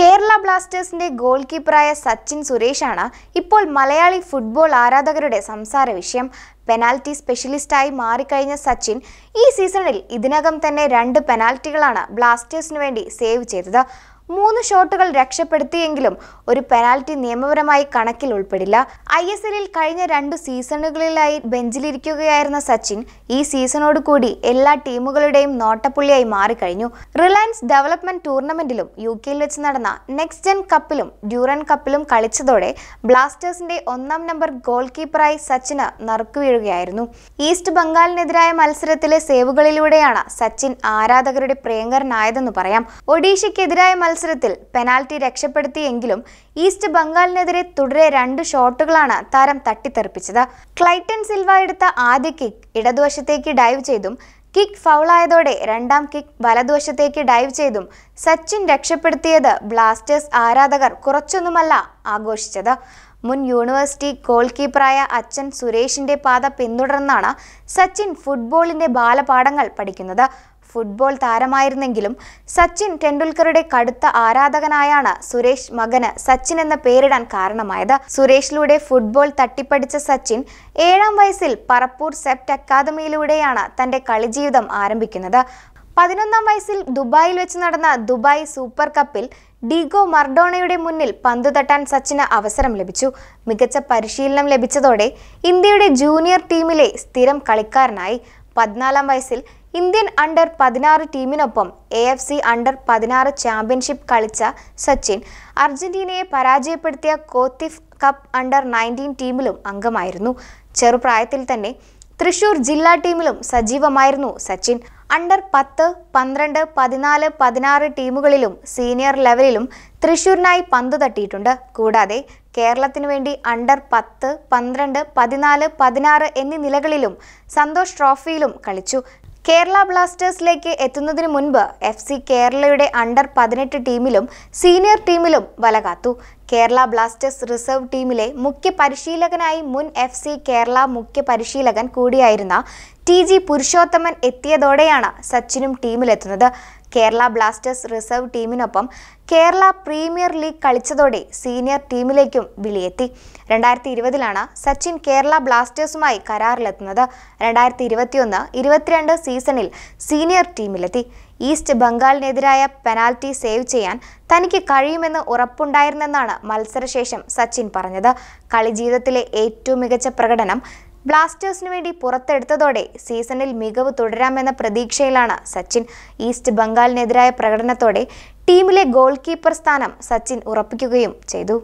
കേരള ബ്ലാസ്റ്റേഴ്സിന്റെ ഗോൾ കീപ്പറായ സച്ചിൻ സുരേഷാണ് ഇപ്പോൾ മലയാളി ഫുട്ബോൾ ആരാധകരുടെ സംസാര വിഷയം പെനാൽറ്റി സ്പെഷ്യലിസ്റ്റായി മാറിക്കഴിഞ്ഞ സച്ചിൻ ഈ സീസണിൽ ഇതിനകം തന്നെ രണ്ട് പെനാൽറ്റികളാണ് ബ്ലാസ്റ്റേഴ്സിനു വേണ്ടി സേവ് ചെയ്തത് മൂന്ന് ഷോട്ടുകൾ രക്ഷപ്പെടുത്തിയെങ്കിലും ഒരു പെനാൽറ്റി നിയമപരമായി കണക്കിൽ ഉൾപ്പെടില്ല ഐ എസ് എല്ലിൽ കഴിഞ്ഞ രണ്ട് സീസണുകളിലായി ബെഞ്ചിലിരിക്കുകയായിരുന്ന സച്ചിൻ ഈ സീസണോട് കൂടി എല്ലാ ടീമുകളുടെയും നോട്ടപ്പുള്ളിയായി മാറിക്കഴിഞ്ഞു റിലയൻസ് ഡെവലപ്മെന്റ് ടൂർണമെന്റിലും യു കെയിൽ വെച്ച് നടന്ന നെക്സ്റ്റ് ജെൻ കപ്പിലും ഡ്യൂറൻ കപ്പിലും കളിച്ചതോടെ ബ്ലാസ്റ്റേഴ്സിന്റെ ഒന്നാം നമ്പർ ഗോൾ കീപ്പറായി സച്ചിന് നറുക്കുവീഴുകയായിരുന്നു ഈസ്റ്റ് ബംഗാളിനെതിരായ മത്സരത്തിലെ സേവുകളിലൂടെയാണ് സച്ചിൻ ആരാധകരുടെ പ്രിയങ്കരനായതെന്ന് പറയാം ഒഡീഷയ്ക്കെതിരായ മത്സരം മത്സരത്തിൽ പെനാൽറ്റി രക്ഷപ്പെടുത്തിയെങ്കിലും ഈസ്റ്റ് ബംഗാളിനെതിരെ തുടരെ രണ്ട് ഷോട്ടുകളാണ് താരം തട്ടിത്തെറിപ്പിച്ചത് ക്ലൈറ്റൻ സിൽവ എടുത്ത ആദ്യ കിക്ക് ഇടതുവശത്തേക്ക് ഡൈവ് ചെയ്തും കിക്ക് ഫൗളായതോടെ രണ്ടാം കിക്ക് വലതുവശത്തേക്ക് ഡൈവ് ചെയ്തും സച്ചിൻ രക്ഷപ്പെടുത്തിയത് ബ്ലാസ്റ്റേഴ്സ് ആരാധകർ കുറച്ചൊന്നുമല്ല ആഘോഷിച്ചത് മുൻ യൂണിവേഴ്സിറ്റി ഗോൾ കീപ്പറായ അച്ഛൻ സുരേഷിന്റെ പാത പിന്തുടർന്നാണ് സച്ചിൻ ഫുട്ബോളിന്റെ ബാലപാഠങ്ങൾ പഠിക്കുന്നത് ഫുട്ബോൾ താരമായിരുന്നെങ്കിലും സച്ചിൻ ടെണ്ടുൽക്കറുടെ കടുത്ത ആരാധകനായാണ് സുരേഷ് മകന് സച്ചിൻ എന്ന പേരിടാൻ കാരണമായത് സുരേഷിലൂടെ ഫുട്ബോൾ തട്ടിപ്പടിച്ച സച്ചിൻ ഏഴാം വയസ്സിൽ പറപ്പൂർ സെപ്റ്റ് അക്കാദമിയിലൂടെയാണ് തന്റെ കളിജീവിതം ആരംഭിക്കുന്നത് പതിനൊന്നാം വയസ്സിൽ ദുബായിൽ വെച്ച് നടന്ന ദുബായ് സൂപ്പർ കപ്പിൽ ഡീഗോ മർഡോണയുടെ മുന്നിൽ പന്തു തട്ടാൻ സച്ചിന് അവസരം ലഭിച്ചു മികച്ച പരിശീലനം ലഭിച്ചതോടെ ഇന്ത്യയുടെ ജൂനിയർ ടീമിലെ സ്ഥിരം കളിക്കാരനായി പതിനാലാം വയസ്സിൽ ഇന്ത്യൻ അണ്ടർ പതിനാറ് ടീമിനൊപ്പം എ എഫ് സി അണ്ടർ പതിനാറ് ചാമ്പ്യൻഷിപ്പ് കളിച്ച സച്ചിൻ അർജന്റീനയെ പരാജയപ്പെടുത്തിയ കോത്തിഫ് കപ്പ് അണ്ടർ നയൻറ്റീൻ ടീമിലും അംഗമായിരുന്നു ചെറുപ്രായത്തിൽ തന്നെ തൃശൂർ ജില്ലാ ടീമിലും സജീവമായിരുന്നു സച്ചിൻ അണ്ടർ പത്ത് പന്ത്രണ്ട് പതിനാല് പതിനാറ് ടീമുകളിലും സീനിയർ ലെവലിലും തൃശൂരിനായി പന്ത് തട്ടിയിട്ടുണ്ട് കൂടാതെ കേരളത്തിനു വേണ്ടി അണ്ടർ പത്ത് പന്ത്രണ്ട് പതിനാല് പതിനാറ് എന്നീ നിലകളിലും സന്തോഷ് ട്രോഫിയിലും കളിച്ചു കേരള ബ്ലാസ്റ്റേഴ്സിലേക്ക് എത്തുന്നതിന് മുൻപ് എഫ് സി കേരളയുടെ അണ്ടർ പതിനെട്ട് ടീമിലും സീനിയർ ടീമിലും കാത്തു കേരള ബ്ലാസ്റ്റേഴ്സ് റിസർവ് ടീമിലെ മുഖ്യ പരിശീലകനായി മുൻ എഫ് സി കേരള മുഖ്യ പരിശീലകൻ കൂടിയായിരുന്ന ടി ജി പുരുഷോത്തമൻ എത്തിയതോടെയാണ് സച്ചിനും ടീമിലെത്തുന്നത് കേരള ബ്ലാസ്റ്റേഴ്സ് റിസർവ് ടീമിനൊപ്പം കേരള പ്രീമിയർ ലീഗ് കളിച്ചതോടെ സീനിയർ ടീമിലേക്കും വിളിയെത്തി രണ്ടായിരത്തി ഇരുപതിലാണ് സച്ചിൻ കേരള ബ്ലാസ്റ്റേഴ്സുമായി കരാറിലെത്തുന്നത് രണ്ടായിരത്തി ഇരുപത്തിയൊന്ന് ഇരുപത്തിരണ്ട് സീസണിൽ സീനിയർ ടീമിലെത്തി ഈസ്റ്റ് ബംഗാളിനെതിരായ പെനാൽറ്റി സേവ് ചെയ്യാൻ തനിക്ക് കഴിയുമെന്ന് ഉറപ്പുണ്ടായിരുന്നെന്നാണ് മത്സരശേഷം സച്ചിൻ പറഞ്ഞത് കളി ജീവിതത്തിലെ ഏറ്റവും മികച്ച പ്രകടനം ബ്ലാസ്റ്റേഴ്സിന് വേണ്ടി പുറത്തെടുത്തതോടെ സീസണിൽ മികവ് തുടരാമെന്ന പ്രതീക്ഷയിലാണ് സച്ചിൻ ഈസ്റ്റ് ബംഗാളിനെതിരായ പ്രകടനത്തോടെ ടീമിലെ ഗോൾ കീപ്പർ സ്ഥാനം സച്ചിൻ ഉറപ്പിക്കുകയും ചെയ്തു